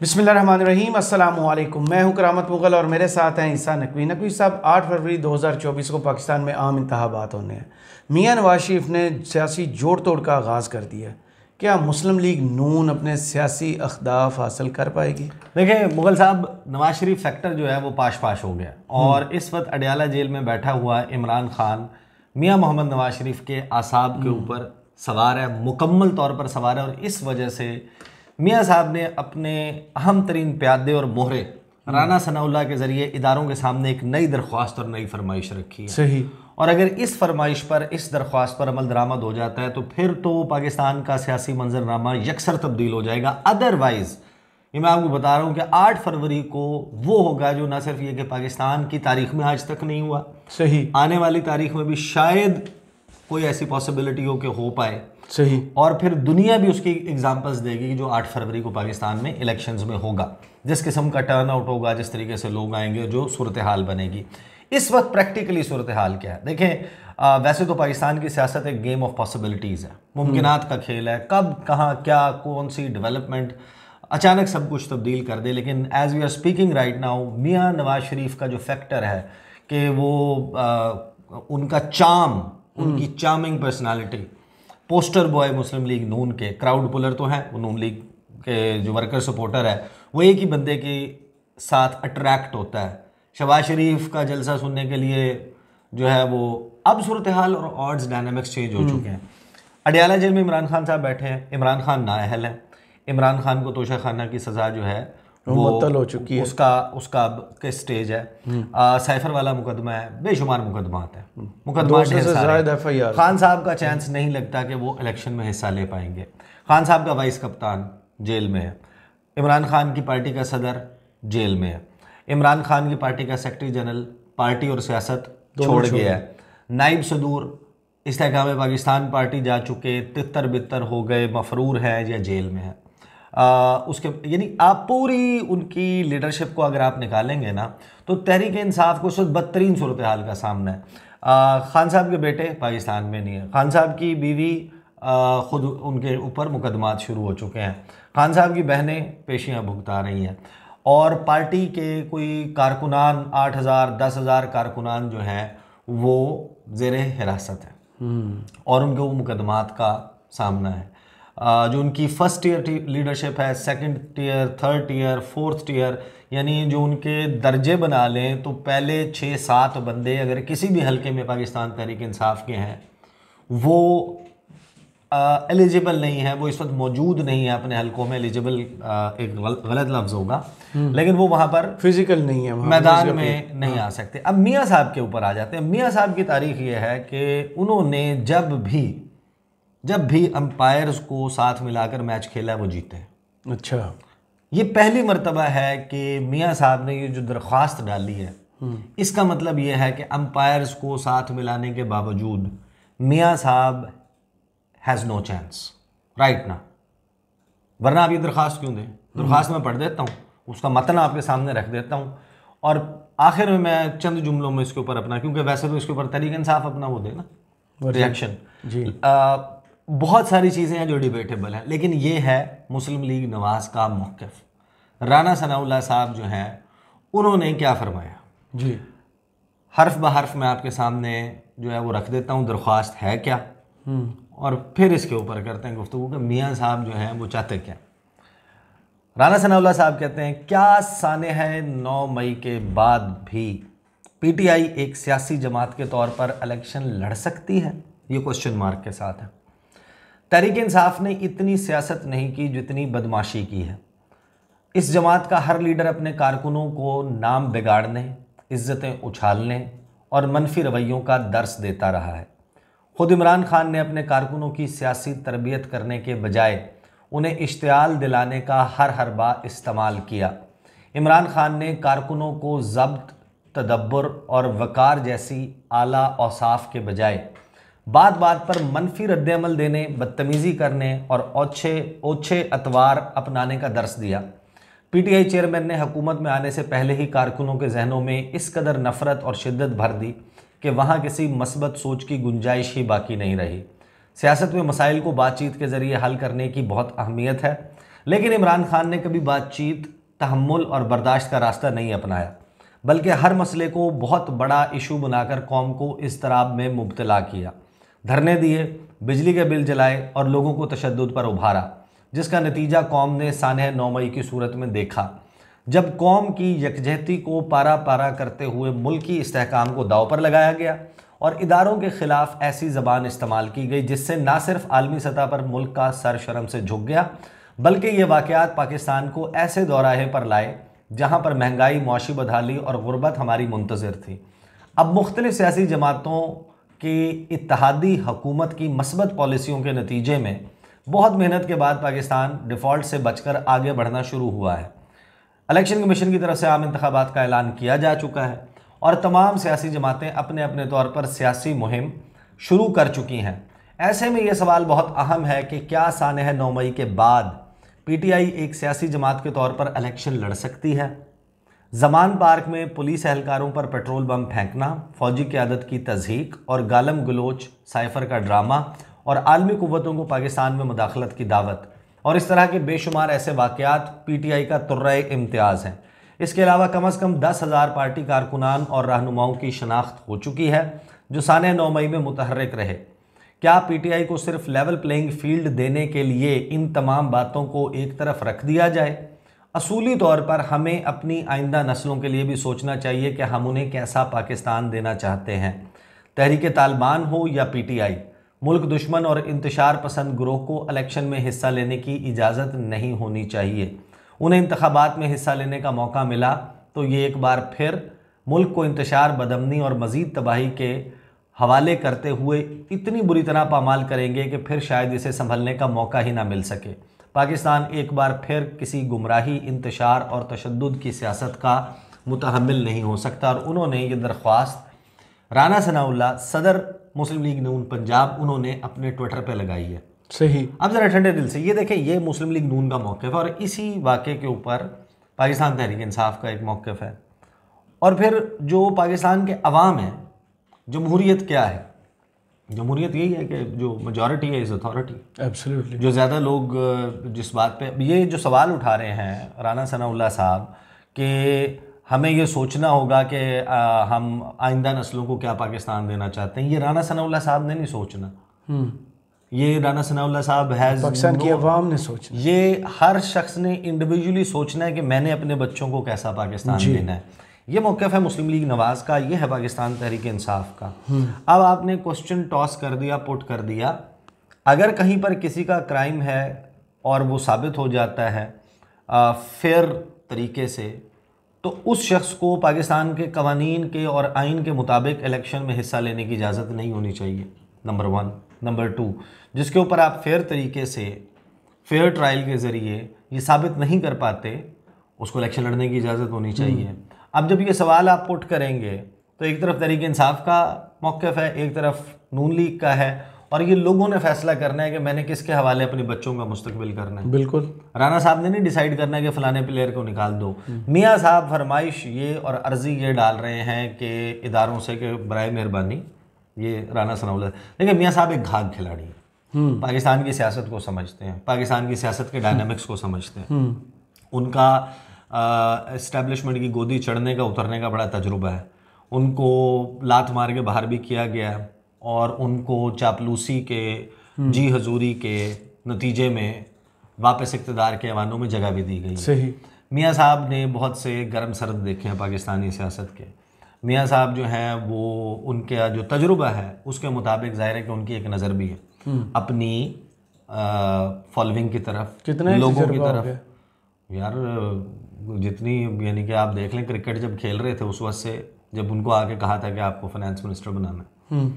बिसमीम अल्लाम मैं हूं करामत मुगल और मेरे साथ हैं ईसा नकवी नकवी साहब 8 फरवरी 2024 को पाकिस्तान में आम इंतबात होने हैं मियाँ नवाज शरीफ ने सियासी जोड़ तोड़ का आगाज़ कर दिया क्या मुस्लिम लीग नून अपने सियासी अहदाफ हासिल कर पाएगी देखें मुगल साहब नवाज शरीफ सेक्टर जो है वो पाश पाश हो गया हम्म। और इस वक्त अडयाला जेल में बैठा हुआ इमरान खान मियाँ मोहम्मद नवाज शरीफ के आसाब के हम्म। ऊपर सवार है मुकम्मल तौर पर सवार है और इस वजह से मियाँ साहब ने अपने अहम तरीन प्यादे और मोहरे राना सनाउल्ला के ज़रिए इदारों के सामने एक नई दरख्वास्त और नई फरमाइश रखी है सही और अगर इस फरमाइश पर इस दरख्वास्त पर अमल दरामद हो जाता है तो फिर तो पाकिस्तान का सियासी मंजरनामा यकसर तब्दील हो जाएगा अदरवाइज़ ये मैं आपको बता रहा हूँ कि आठ फरवरी को वो होगा जो ना सिर्फ ये कि पाकिस्तान की तारीख में आज तक नहीं हुआ सही आने वाली तारीख में भी शायद कोई ऐसी पॉसिबिलिटी हो कि हो पाए सही और फिर दुनिया भी उसकी एग्जांपल्स देगी कि जो 8 फरवरी को पाकिस्तान में इलेक्शंस में होगा जिस किस्म का टर्न आउट होगा जिस तरीके से लोग आएंगे जो सूरत हाल बनेगी इस वक्त प्रैक्टिकली सूरत हाल क्या है देखें आ, वैसे तो पाकिस्तान की सियासत एक गेम ऑफ पॉसिबिलिटीज़ है हम्म। मुमकिन का खेल है कब कहाँ क्या कौन सी डेवलपमेंट अचानक सब कुछ तब्दील कर दे लेकिन as we are speaking right now Mian Nawaz शरीफ का जो फैक्टर है कि वो आ, उनका चाम उनकी charming personality poster boy Muslim League Noon के क्राउड पुलर तो हैं वो नून लीग के जो वर्कर सपोर्टर है वो एक ही बंदे के साथ अट्रैक्ट होता है शबाज शरीफ का जलसा सुनने के लिए जो है वो अब सूरत हाल और ऑर्ड्स डायनामिक्स चेंज हो हम्म। चुके हैं अडियाला जेल में इमरान खान साहब बैठे हैं इमरान खान नाअहल है इमरान खान को तोशा खाना की सज़ा जो है मुअत्तल हो चुकी है उसका उसका अब किस स्टेज है हम्म। आ, साइफर वाला मुकदमा है बेशुमार मुकदमा है हम्म। मुकदमा खान साहब का चांस नहीं लगता कि वो इलेक्शन में हिस्सा ले पाएंगे खान साहब का वाइस कप्तान जेल में है इमरान खान की पार्टी का सदर जेल में है इमरान खान की पार्टी का सेक्रेटरी जनरल पार्टी और सियासत छोड़ गया है नाइब सदूर इस तहकाम पाकिस्तान पार्टी जा चुके तितर बितर हो गए मफरूर हैं या जेल में है आ, उसके यानी आप पूरी उनकी लीडरशिप को अगर आप निकालेंगे ना तो तहरीक इंसाफ को उस बदतरीन सूरत हाल का सामना है आ, खान साहब के बेटे पाकिस्तान में नहीं है खान साहब की बीवी आ, खुद उनके ऊपर मुकदमात शुरू हो चुके हैं खान साहब की बहनें पेशियाँ भुगता रही हैं और पार्टी के कोई कारकुनान आठ हज़ार दस हज़ार कारकुनान जो हैं वो जेर हिरासत हैं हम्म। और उनके मुकदमात का सामना है जो उनकी फर्स्ट ईयर लीडरशिप है second tier third year fourth year यानी जो उनके दर्जे बना लें तो पहले छः सात बंदे अगर किसी भी हलके में पाकिस्तान तहरीक इंसाफ के हैं वो एलिजिबल नहीं है वो इस वक्त मौजूद नहीं है अपने हलकों में एलिजिबल एक गलत लफ्ज़ होगा हम्म। लेकिन वो वहाँ पर फिजिकल नहीं है मैदान में नहीं हाँ। आ सकते अब मियाँ साहब के ऊपर आ जाते हैं मियाँ साहब की तारीख ये है कि उन्होंने जब भी जब भी अंपायर्स को साथ मिलाकर मैच खेला है वो जीते हैं अच्छा ये पहली मरतबा है कि मियाँ साहब ने ये जो दरख्वास्त डाली है हम्म। इसका मतलब ये है कि अंपायर्स को साथ मिलाने के बावजूद मियाँ साहब हैज़ नो चांस राइट ना वरना आप ये दरख्वास्त क्यों दें दरख्वास्त में पढ़ देता हूँ उसका मतन आपके सामने रख देता हूँ और आखिर में मैं चंद जुमलों में इसके ऊपर अपना क्योंकि वैसे तो इसके ऊपर तरीक इंसाफ अपना वो देना रिएक्शन जी आ, बहुत सारी चीज़ें हैं जो डिबेटेबल हैं लेकिन ये है मुस्लिम लीग नवाज़ का मौक़ राना सनाउल्ला साहब जो हैं उन्होंने क्या फरमाया जी हर्फ ब हर्फ मैं आपके सामने जो है वो रख देता हूँ दरख्वास्त है क्या हम्म। और फिर इसके ऊपर करते हैं गुफ्तु कि मियाँ साहब जो हैं वो चाहते क्या राना सनाउल्ला साहब कहते हैं क्या साने है नौ मई के बाद भी पीटीआई एक सियासी जमात के तौर पर इलेक्शन लड़ सकती है ये क्वेश्चन मार्क के साथ है तहरीक इंसाफ ने इतनी सियासत नहीं की जितनी बदमाशी की है इस जमात का हर लीडर अपने कारकुनों को नाम बिगाड़ने इज़्ज़तें उछालने और मनफी रवैयों का दर्स देता रहा है खुद इमरान खान ने अपने कारकुनों की सियासी तरबियत करने के बजाय उन्हें इश्तियाल दिलाने का हर हरबा इस्तेमाल किया इमरान खान ने कारकुनों को जब्त तदब्बर और वकार जैसी आला औसाफ के बजाय बात बात पर मनफी रद्दमल देने बदतमीज़ी करने और ओछे ओछे अतवार अपनाने का दर्स दिया पीटीआई चेयरमैन ने हकूमत में आने से पहले ही कारकुनों के जहनों में इस कदर नफरत और शिद्दत भर दी कि वहाँ किसी मस्बत सोच की गुंजाइश ही बाकी नहीं रही सियासत में मसाइल को बातचीत के ज़रिए हल करने की बहुत अहमियत है लेकिन इमरान खान ने कभी बातचीत तहमुल और बर्दाश्त का रास्ता नहीं अपनाया बल्कि हर मसले को बहुत बड़ा इशू बनाकर कौम को इस तराब में मुबतला किया धरने दिए बिजली के बिल जलाए और लोगों को तशद पर उभारा जिसका नतीजा कौम ने सानह नौ मई की सूरत में देखा जब कौम की यकजहती को पारा पारा करते हुए मुल्की इसकाम को दाव पर लगाया गया और इदारों के ख़िलाफ़ ऐसी ज़बान इस्तेमाल की गई जिससे ना सिर्फ आलमी सतह पर मुल्क का सर शर्म से झुक गया बल्कि ये वाक़ात पाकिस्तान को ऐसे दौराहे पर लाए जहाँ पर महंगाई मुशी बदहाली और गुरबत हमारी मुंतज़र थी अब मुख्तलिफ़ सियासी जमातों कि इतिहादी हकूमत की मसबत पॉलिसियों के नतीजे में बहुत मेहनत के बाद पाकिस्तान डिफ़ॉल्ट से बचकर आगे बढ़ना शुरू हुआ है इलेक्शन कमीशन की तरफ से आम इंतबात का ऐलान किया जा चुका है और तमाम सियासी जमातें अपने अपने तौर पर सियासी मुहिम शुरू कर चुकी हैं ऐसे में ये सवाल बहुत अहम है कि क्या सानह नौ मई के बाद पीटीआई एक सियासी जमात के तौर पर इलेक्शन लड़ सकती है जमान पार्क में पुलिस एहलकारों पर पेट्रोल बम फेंकना फौजी क्यादत की तजहीक और गालम गलोच साइफर का ड्रामा और आलमी कुतों को पाकिस्तान में मुदाखलत की दावत और इस तरह के बेशुमार ऐसे वाक़ात पी टी आई का तुर्र इम्तियाज़ हैं इसके अलावा कम अज़ कम दस हज़ार पार्टी कारकुनान और रहनुमाओं की शनाख्त हो चुकी है जो सान नौ मई में मुतहरक रहे क्या पी टी आई को सिर्फ लेवल प्लेइंग फील्ड देने के लिए इन तमाम बातों को एक तरफ रख दिया जाए असूली तौर पर हमें अपनी आइंदा नस्लों के लिए भी सोचना चाहिए कि हम उन्हें कैसा पाकिस्तान देना चाहते हैं तहरीक तालिबान हो या पी टी आई मुल्क दुश्मन और इंतशार पसंद ग्रोह को इलेक्शन में हिस्सा लेने की इजाज़त नहीं होनी चाहिए उन्हें इंतबात में हिस्सा लेने का मौका मिला तो ये एक बार फिर मुल्क को इंतशार बदमनी और मज़ीद तबाही के हवाले करते हुए इतनी बुरी तरह पामाल करेंगे कि फिर शायद इसे संभलने का मौका ही ना मिल सके पाकिस्तान एक बार फिर किसी गुमराही इंतशार और तशद की सियासत का मुतहमल नहीं हो सकता और उन्होंने ये दरख्वास्त राना सनाउल्ला सदर मुस्लिम लीग नून पंजाब उन्होंने अपने ट्विटर पर लगाई है सही अब ज़रा ठंडे दिल से ये देखें ये मुस्लिम लीग नून का मौक़ है और इसी वाक़े के ऊपर पाकिस्तान तहरीक इंसाफ का एक मौक़ है और फिर जो पाकिस्तान के अवाम हैं जमहूरीत क्या है जमहूरियत यही है कि जो मेजॉरिटी है इज़ अथॉरिटी एब्सोल्युटली जो ज़्यादा लोग जिस बात पे ये जो सवाल उठा रहे हैं राना सनाउल्ला साहब कि हमें ये सोचना होगा कि हम आइंदा नस्लों को क्या पाकिस्तान देना चाहते हैं ये राना सनाउल्ला साहब ने नहीं सोचना हम्म। ये राना सनाउल्ला साहब हैज़ पाकिस्तान की आवाम ने सोचना ये हर शख्स ने इंडिविजुअली सोचना है कि मैंने अपने बच्चों को कैसा पाकिस्तान देना है ये मौक़ है मुस्लिम लीग नवाज़ का ये है पाकिस्तान तहरीक इंसाफ का हम्म। अब आपने क्वेश्चन टॉस कर दिया पुट कर दिया अगर कहीं पर किसी का क्राइम है और वो साबित हो जाता है फेयर तरीके से तो उस शख्स को पाकिस्तान के कवानीन के और आइन के मुताबिक इलेक्शन में हिस्सा लेने की इजाज़त नहीं होनी चाहिए नंबर वन नंबर टू जिसके ऊपर आप फेयर तरीके से फेयर ट्रायल के ज़रिए ये साबित नहीं कर पाते उसको इलेक्शन लड़ने की इजाज़त होनी चाहिए अब जब ये सवाल आप पुट करेंगे तो एक तरफ तरीक इंसाफ का मौक़ है एक तरफ नून लीग का है और ये लोगों ने फैसला करना है कि मैंने किसके हवाले अपने बच्चों का मुस्तबिल करना है बिल्कुल राना साहब ने नहीं डिसाइड करना है कि फ़लाने प्लेयर को निकाल दो मियाँ साहब फरमाइश ये और अर्जी ये डाल रहे हैं कि इदारों से कि बर मेहरबानी ये राना सनाउल्ला देखिए मियाँ साहब एक घाक खिलाड़ी है हम्म। पाकिस्तान की सियासत को समझते हैं पाकिस्तान की सियासत के डायनमिक्स हम्म। को समझते हैं हम्म। उनका इस्टेब्लिशमेंट की गोदी चढ़ने का उतरने का बड़ा तजुर्बा है उनको लात मार के बाहर भी किया गया और उनको चापलूसी के हम्म। जी हजूरी के नतीजे में वापस इकतदार के अवानों में जगह भी दी गई सही मियाँ साहब ने बहुत से गर्म सर्द देखे हैं पाकिस्तानी सियासत के मियाँ साहब जो हैं वो उनका जो तजुर्बा है उसके मुताबिक ज़ाहिर है कि उनकी एक नज़र भी है हम्म। अपनी फॉलोइंग की तरफ कितने लोगों की तरफ यार जितनी यानी कि आप देख लें क्रिकेट जब खेल रहे थे उस वक्त से जब उनको आके कहा था कि आपको फाइनेंस मिनिस्टर बनाना हम्म।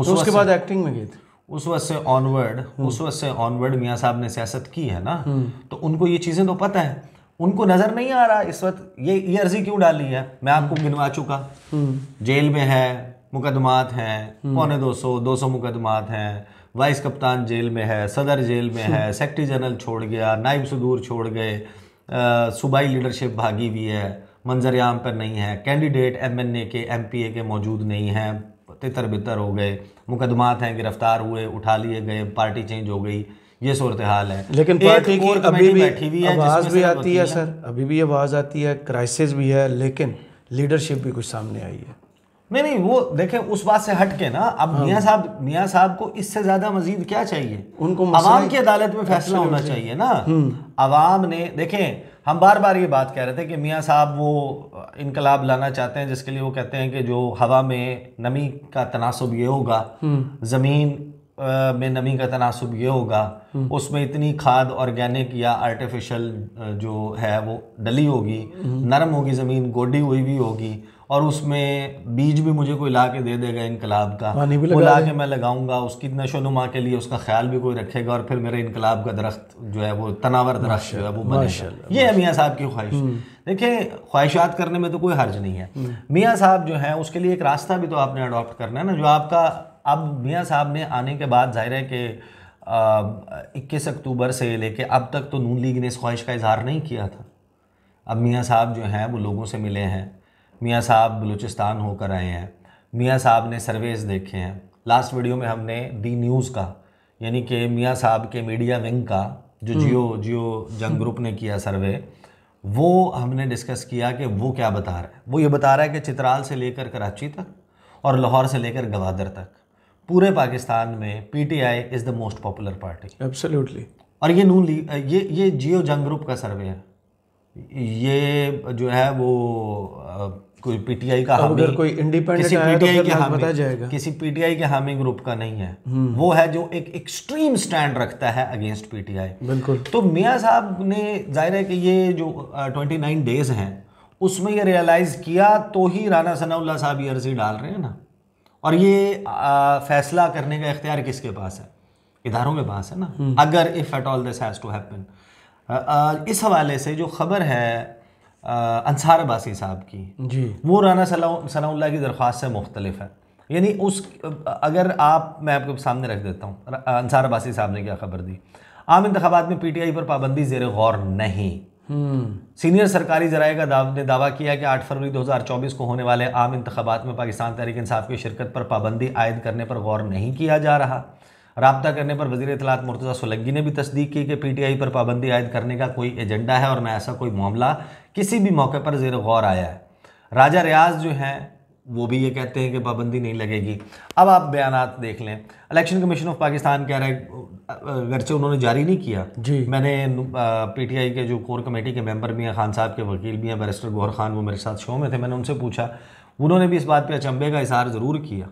उस तो उसके बाद एक्टिंग में गए थे उस वक्त से ऑनवर्ड हम्म। उस वक्त से ऑनवर्ड मियाँ साहब ने सियासत की है ना हम्म। तो उनको ये चीज़ें तो पता है उनको नज़र नहीं आ रहा इस वक्त ये ये अर्जी क्यों डाली है मैं आपको गिनवा चुका जेल में है मुकदमात हैं पौने दो सौ दो सौ मुकदमात हैं वाइस कप्तान जेल में है सदर जेल में है सेक्रेटरी जनरल छोड़ गया नाइब सदूर छोड़ गए सूबाई लीडरशिप भागी हुई है मंजरयाम पर नहीं है कैंडिडेट एमएनए के एमपीए के मौजूद नहीं हैं तितर बितर हो गए मुकदमात हैं गिरफ्तार हुए उठा लिए गए पार्टी चेंज हो गई ये सूरत हाल है लेकिन पार्टी की अभी भी बैठी हुई है आवाज़ भी आती है सर अभी भी आवाज़ आती है क्राइसिस भी है लेकिन लीडरशिप भी कुछ सामने आई है नहीं नहीं वो देखें उस बात से हट के ना अब हाँ। मियाँ साहब मियाँ साहब को इससे ज्यादा मजीद क्या चाहिए उनको आवाम की अदालत में फैसला होना चाहिए ना हम्म। आवाम ने देखें हम बार बार ये बात कह रहे थे कि मियाँ साहब वो इनकलाब लाना चाहते हैं जिसके लिए वो कहते हैं कि जो हवा में नमी का तनासब ये होगा हम्म। ज़मीन में नमी का तनासब ये होगा हम्म। उसमें इतनी खाद ऑर्गेनिक या आर्टिफिशियल जो है वो डली होगी हम्म। नरम होगी ज़मीन गोडी हुई भी होगी और उसमें बीज भी मुझे कोई ला के दे देगा इनकलाब का वो ला के मैं लगाऊंगा उसकी नशोनुमा के लिए उसका ख्याल भी कोई रखेगा और फिर मेरे इनकलाब का दरख्त जो है वो तनावर दरख्त जो है वो बनेगा ये है मियाँ साहब की ख्वाहिश हम्म। देखिए ख्वाहिशात करने में तो कोई हर्ज नहीं है मियाँ साहब जो है उसके लिए एक रास्ता भी तो आपने अडोप्ट करना है ना जो आपका अब मियाँ साहब ने आने के बाद जाहिर है कि इक्कीस अक्टूबर से लेके अब तक तो नून लीग ने इस ख्वाहिश का इजहार नहीं किया था अब मियाँ साहब जो हैं वो लोगों से मिले हैं मियाँ साहब बलूचिस्तान होकर आए हैं मियाँ साहब ने सर्वेज़ देखे हैं लास्ट वीडियो में हमने दी न्यूज़ का यानी कि मियाँ साहब के मीडिया विंग का जो हम्म। जियो जियो जंग हम्म। ग्रुप ने किया सर्वे वो हमने डिस्कस किया कि वो क्या बता रहा है वो ये बता रहा है कि चित्राल से लेकर कराची तक और लाहौर से लेकर गवादर तक पूरे पाकिस्तान में PTI is the most popular party absolutely और ये नून लीग ये ये जियो जंग ग्रुप का सर्वे है ये जो है वो कोई पीटीआई का हामी कोई इंडिपेंडेंट किसी तो पीटीआई के हामी बताया जाएगा किसी पीटीआई के हामी ग्रुप का नहीं है हम्म। वो है जो एक एक्सट्रीम स्टैंड रखता है अगेंस्ट पीटीआई बिल्कुल तो मियाँ साहब ने जाहिर है कि ये जो ट्वेंटी नाइन डेज हैं उसमें ये रियलाइज़ किया तो ही राना सनाउल्ला साहब ये अर्जी डाल रहे हैं ना और ये आ, फैसला करने का इख्तियार किसके पास है इधारों के पास है ना हम्म। अगर if at all this has to happen इस हवाले से जो खबर है आ, अंसार अबासी साहब की जी वो राना सला की दरख्वास्त से मुख्तलिफ है यानी उस अगर आप मैं आपके सामने रख देता हूँ अंसार अबासी साहब ने क्या खबर दी आम इंतबात में पी टी आई पर पाबंदी जेर गौर नहीं सीनियर सरकारी जराए का दाव ने दावा किया कि 8 फरवरी 2024 को होने वाले आम इंतबात में पाकिस्तान तहरीक इंसाफ की शिरकत पर पाबंदी आयद करने पर गौर नहीं किया जा रहा रबता करने पर वजी अतलात मुर्तज़ा सोलंगी ने भी तस्दीक की कि पी टी आई पर पाबंदी आयद करने का कोई एजेंडा है और ना ऐसा कोई मामला किसी भी मौके पर जेर गौर आया है राजा रियाज जो हैं वो भी ये कहते हैं कि पाबंदी नहीं लगेगी अब आप बयान देख लें इलेक्शन कमीशन ऑफ पाकिस्तान कह रहा है अगरचे उन्होंने जारी नहीं किया जी मैंने पीटीआई के जो कोर कमेटी के मेंबर भी हैं खान साहब के वकील भी हैं बैरिस्टर गौहर खान वो मेरे साथ शो में थे मैंने उनसे पूछा उन्होंने भी इस बात पर अचंभे का इजहार ज़रूर किया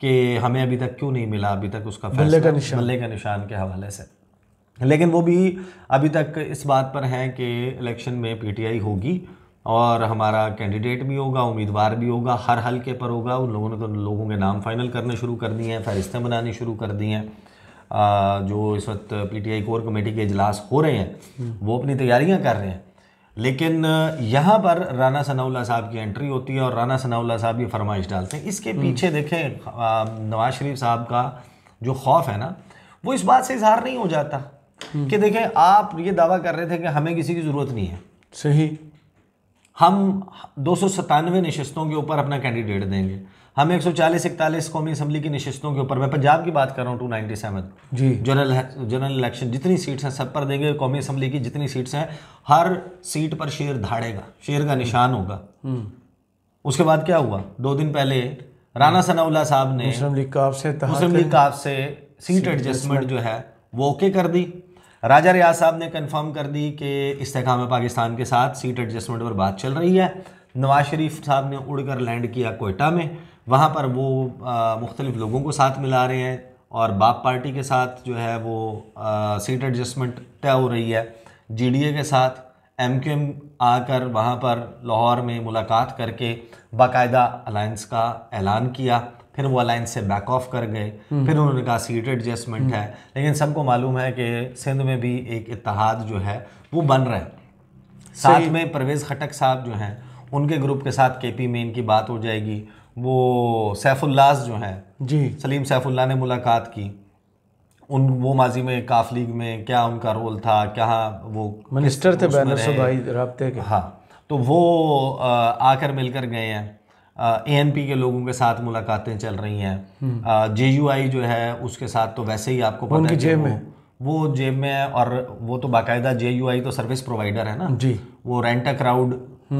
कि हमें अभी तक क्यों नहीं मिला अभी तक उसका बल्ले का निशान बल्ले का निशान के हवाले से लेकिन वो भी अभी तक इस बात पर हैं कि इलेक्शन में पीटीआई होगी और हमारा कैंडिडेट भी होगा उम्मीदवार भी होगा हर हल्के पर होगा उन लोगों ने तो लोगों के नाम फाइनल करने शुरू कर दिए हैं फहरिस्तें बनानी शुरू कर दी हैं जो इस वक्त पीटीआई कोर कमेटी के इजलास हो रहे हैं हम्म। वो अपनी तैयारियां कर रहे हैं लेकिन यहाँ पर राना सनाउल्ला साहब की एंट्री होती है और राना सनाउल्ला साहब ये फरमाइश डालते हैं इसके हम्म। पीछे देखें नवाज शरीफ साहब का जो खौफ है ना वो इस बात से इजहार नहीं हो जाता हम्म। कि देखें आप ये दावा कर रहे थे कि हमें किसी की ज़रूरत नहीं है सही हम दो नशस्तों के ऊपर अपना कैंडिडेट देंगे हम 140 इकतालीस कौमी असम्बली की नशस्तों के ऊपर मैं पंजाब की बात कर रहा हूँ टू नाइनटी सेवन जी जनरल जनरल इलेक्शन जितनी सीट्स हैं सब पर देंगे कौमी असम्बली की जितनी सीट्स हैं हर सीट पर शेर धाड़ेगा शेर का निशान होगा हम्म। उसके बाद क्या हुआ दो दिन पहले राना सनाउल्ला साहब ने मुस्लिम लीग का आपसे मुस्लिम लीग का आपसे सीट एडजस्टमेंट जो है वो ओके कर दी राजा रियाज साहब ने कन्फर्म कर दी कि इस्तेकाम पाकिस्तान के साथ सीट एडजस्टमेंट पर बात चल रही है नवाज शरीफ साहब ने उड़कर लैंड किया कोयटा में वहाँ पर वो मुख्तलिफ़ लोगों को साथ मिला रहे हैं और बाप पार्टी के साथ जो है वो आ, सीट एडजस्टमेंट तय हो रही है जीडीए के साथ एम क्यू एम आकर वहाँ पर लाहौर में मुलाकात करके बाकायदा अलायंस का ऐलान किया फिर वो अलायंस से बैक ऑफ कर गए हम्म। फिर उन्होंने कहा सीट एडजस्टमेंट हम्म। है लेकिन सबको मालूम है कि सिंध में भी एक इतिहाद जो है वो बन रहा है साथ में परवेज़ खटक साहब जो हैं उनके ग्रुप के साथ के पी मेन इनकी बात हो जाएगी वो सैफुल्लास जो हैं जी सलीम सैफुल्ला ने मुलाकात की उन वो माजी में काफ लीग में क्या उनका रोल था क्या वो मिनिस्टर थे बैनर के हाँ तो वो आकर मिलकर गए हैं ए के लोगों के साथ मुलाकातें चल रही हैं जे हम्म। जो है उसके साथ तो वैसे ही आपको पता है जेब में वो जेब में है और वो तो बाकायदा जे तो सर्विस प्रोवाइडर है ना जी वो रेंट अ क्राउड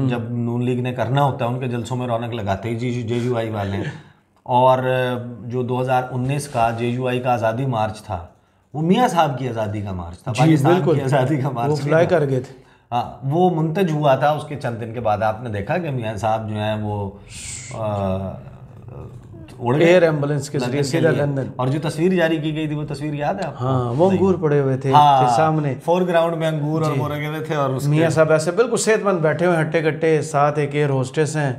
जब नून लीग ने करना होता है उनके जलसों में रौनक लगाते ही जी जे वाले और जो 2019 का जे का आज़ादी मार्च था वो मियाँ साहब की आज़ादी का मार्च था पाकिस्तान की आज़ादी का मार्च कर गए थे हाँ, वो मुंतज हुआ था उसके चंद दिन के बाद आपने देखा कि मियाँ साहब जो हैं वो उड़ गए एयर एम्बुलेंस के जरिए सीधा लंदन और जो तस्वीर जारी की गई थी वो तस्वीर याद है आपको? हाँ वो अंगूर पड़े हुए थे हाँ, सामने फोरग्राउंड में अंगूर और वो रखे हुए थे और मियाँ साहब ऐसे बिल्कुल सेहतमंद बैठे हुए हट्टे कट्टे साथ एक एयर होस्टेस हैं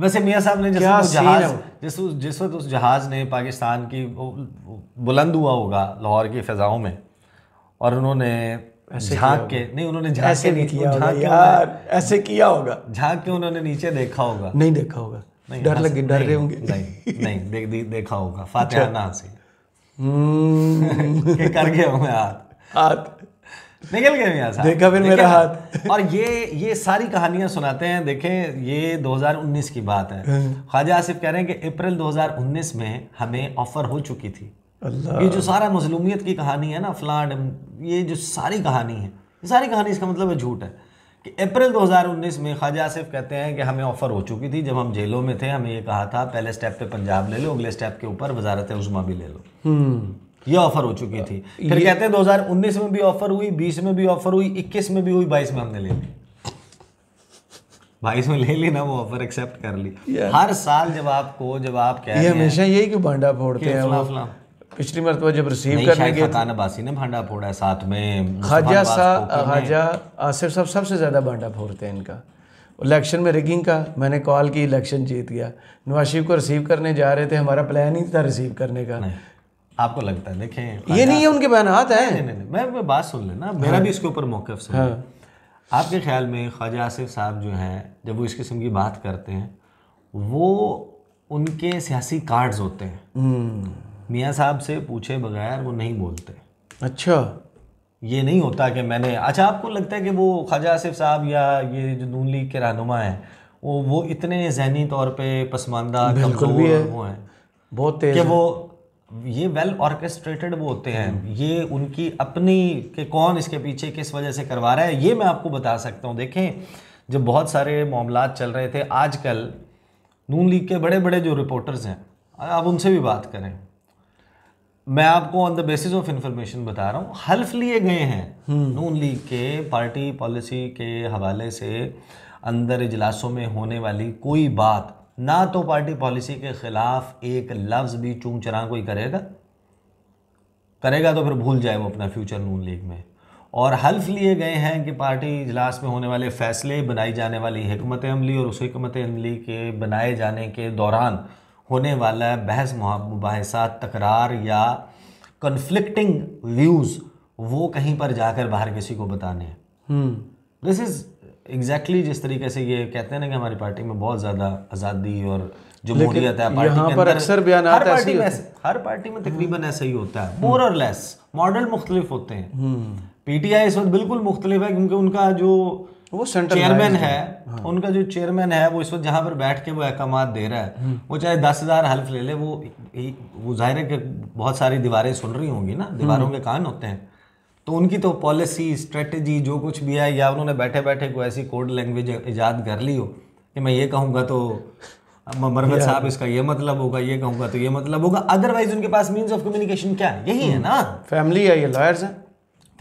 वैसे मियाँ साहब ने जिस जहाज जिस जिस वक्त उस जहाज़ ने पाकिस्तान की बुलंद हुआ होगा लाहौर की फ़िज़ाओं में और उन्होंने झांक के नहीं उन्होंने झांक के नहीं किया होगा यार ऐसे किया होगा झांक के उन्होंने नीचे देखा होगा नहीं देखा होगा डर लगे डर रहे होंगे नहीं नहीं देख दे, देखा होगा अच्छा। फातिहा ना से हम्म। कर गया हूँ मैं हाथ हाथ निकल गए यहाँ से देखा फिर मेरा हाथ और ये ये सारी कहानियां सुनाते हैं देखें ये 2019 की बात है हाँ। ख्वाजा आसिफ कह रहे हैं कि अप्रैल 2019 में हमें ऑफर हो चुकी थी ये जो सारा मजलूमियत की कहानी है ना फ्लाड ये जो सारी कहानी है ये सारी कहानी इसका मतलब है झूठ है कि अप्रैल 2019 में ख्वाजा आसिफ कहते हैं कि हमें ऑफ़र हो चुकी थी जब हम जेलों में थे हमें ये कहा था पहले स्टेप पे पंजाब ले लो अगले स्टेप के ऊपर वजारत उजमा भी ले लो हम्म। ये ऑफ़र हो चुकी थी फिर कहते हैं 2019 में भी ऑफ़र हुई 20 में भी ऑफ़र हुई 21 में भी हुई 22 में हमने ले ली भाई इसमें ले ली ना वो ऑफर एक्सेप्ट कर ली हर साल जब आपको जब आप कह हमेशा यही क्यों बांडा फोड़ते हैं पिछली मरतबा जब रिसीव करने गए नबासी ने भांडा फोड़ा है साथ में खाजा सा खाजा आसिफ साहब सबसे ज़्यादा भांडा फोड़ते हैं इनका इलेक्शन में रिगिंग का मैंने कॉल की इलेक्शन जीत गया नवाज शरीफ को रिसीव करने जा रहे थे हमारा प्लान ही था रिसीव करने का आपको लगता है देखें ये नहीं है उनके बयानात हैं है मैं बात सुन लेना मेरा हाँ। भी इसके ऊपर मौकफ सुन हाँ। आपके ख्याल में ख्वाजा आसिफ साहब जो हैं जब वो इस किस्म की बात करते हैं वो उनके सियासी कार्ड्स होते हैं हम्म। मियाँ साहब से पूछे बगैर वो नहीं बोलते अच्छा ये नहीं होता कि मैंने अच्छा आपको लगता है कि वो ख्वाजा आसिफ साहब या ये जो नून लीग के रहनुमा हैं वो वो इतने जहनी तौर पर पसमानदा बिल्कुल है वो हैं बहुत तेज कि वो ये वेल ऑर्केस्ट्रेटेड वो होते हैं हम्म। ये उनकी अपनी के कौन इसके पीछे किस वजह से करवा रहा है ये मैं आपको बता सकता हूँ देखें जब बहुत सारे मामला चल रहे थे आजकल नून लीग के बड़े बड़े जो रिपोर्टर्स हैं आप उनसे भी बात करें मैं आपको on the basis of information बता रहा हूँ हल्फ लिए गए हैं हम्म। नून लीग के पार्टी पॉलिसी के हवाले से अंदर इजलासों में होने वाली कोई बात ना तो पार्टी पॉलिसी के खिलाफ एक लफ्ज़ भी चूं चरा कोई करेगा करेगा तो फिर भूल जाए वो अपना फ्यूचर नून लीग में और हल्फ लिए गए हैं कि पार्टी इजलास में होने वाले फ़ैसले बनाई जाने वाली हमत अमली और उस हमत अमली के बनाए जाने के दौरान होने वाला है बहस मुबासा तकरार या कन्फ्लिक्टिंग व्यूज़ वो कहीं पर जाकर बाहर किसी को बताने हैं दिस इज़ एग्जैक्टली जिस तरीके से ये कहते हैं ना कि हमारी पार्टी में बहुत ज़्यादा आज़ादी और जमहूरियत है पार्टी के पर अक्सर बयान हर पार्टी में हर पार्टी में तकरीबन हम्म। ऐसा ही होता है मोर और लेस मॉडल मुख्तलिफ होते हैं पीटीआई हम्म। इस वक्त बिल्कुल मुख्तलिफ है क्योंकि उनका जो वो सेंट्रल चेयरमैन है, हाँ। उनका जो चेयरमैन है वो इस वक्त जहाँ पर बैठ के वो अहकाम दे रहा है हम्म। वो चाहे दस हज़ार हल्फ ले ले वो वो जाहिर है कि बहुत सारी दीवारें सुन रही होंगी ना दीवारों हम्म। के कान होते हैं तो उनकी तो पॉलिसी स्ट्रेटजी जो कुछ भी है या उन्होंने बैठे बैठे कोई ऐसी कोड लैंग्वेज ईजाद कर ली हो कि मैं ये कहूँगा तो मरमद साहब इसका ये मतलब होगा ये कहूँगा तो ये मतलब होगा अदरवाइज उनके पास मीन्स ऑफ कम्युनिकेशन क्या है यही है ना फैमिली हम्म। है ये लॉयर्स हैं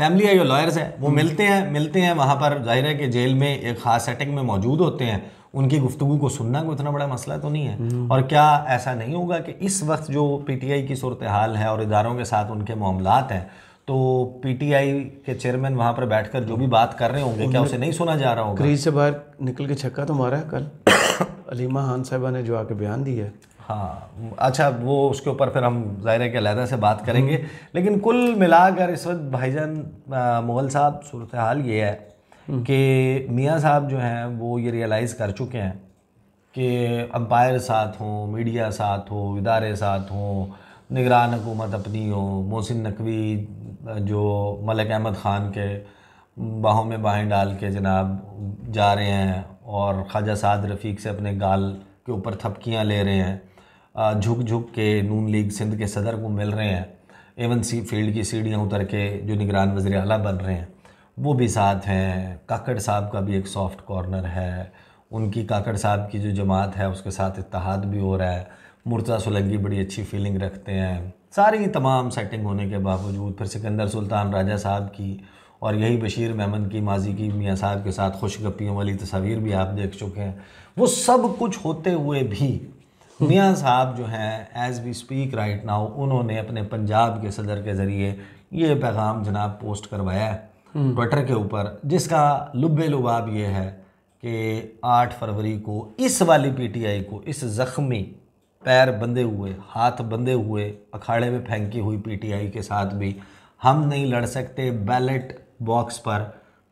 फैमिली है जो लॉयर्स हैं वो hmm. मिलते हैं मिलते हैं वहाँ पर जाहिर है कि जेल में एक ख़ास सेटिंग में मौजूद होते हैं उनकी गुफ्तु को सुनना कोई इतना बड़ा मसला तो नहीं है hmm. और क्या ऐसा नहीं होगा कि इस वक्त जो पी टी आई की सूरत हाल है और इदारों के साथ उनके मामला हैं तो पीटीआई के चेयरमैन वहाँ पर कर जो भी बात कर रहे होंगे क्या उसे नहीं सुना जा रहा होगा क्रीज से बाहर निकल के छक्का तो मारा है कल अलीमा खान साहबा ने जो आके बयान दिया है हाँ अच्छा वो उसके ऊपर फिर हम ज़ाहिर है कि अलहदा से बात करेंगे लेकिन कुल मिलाकर इस वक्त भाईजान मुगल साहब सूरत हाल ये है कि मियाँ साहब जो हैं वो ये रियलाइज़ कर चुके हैं कि अम्पायर साथ हों मीडिया साथ हो इदारे साथ हों निगरान हुकूमत अपनी हो मोहसिन नकवी जो मलिक अहमद ख़ान के बाहों में बाहें डाल के जनाब जा रहे हैं और ख्वाजा साद रफ़ीक से अपने गाल के ऊपर थपकियाँ ले रहे हैं झुक झुक के नून लीग सिंध के सदर को मिल रहे हैं एवन सी फील्ड की सीढ़ियाँ उतर के जो निगरान वजी अला बन रहे हैं वो भी साथ हैं काकड़ साहब का भी एक सॉफ्ट कॉर्नर है उनकी काकड़ साहब की जो जमात है उसके साथ इतिहाद भी हो रहा है मुर्जा सुलंगी बड़ी अच्छी फीलिंग रखते हैं सारी तमाम सेटिंग होने के बावजूद फिर सिकंदर सुल्तान राजा साहब की और यही बशीर महमद की माजी की मियाँ साहब के साथ खुश वाली तस्वीर भी आप देख चुके हैं वो सब कुछ होते हुए भी मियाँ साहब जो हैं as we speak right now उन्होंने अपने पंजाब के सदर के ज़रिए ये पैगाम जनाब पोस्ट करवाया है ट्विटर हम्म। के ऊपर जिसका लुबे लुबाब ये है कि आठ फरवरी को इस वाली पीटीआई को इस ज़ख्मी पैर बंधे हुए हाथ बंधे हुए अखाड़े में फेंकी हुई पीटीआई के साथ भी हम नहीं लड़ सकते बैलेट बॉक्स पर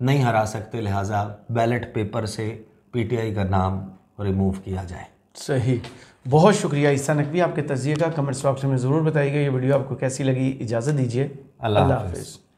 नहीं हरा सकते लिहाजा बैलेट पेपर से पीटीआई का नाम रिमूव किया जाए सही बहुत शुक्रिया ईसा नकवी आपके तजिए का कमेंट्स बॉक्स में ज़रूर बताइएगा ये वीडियो आपको कैसी लगी इजाज़त दीजिए अल्लाह हाफिज़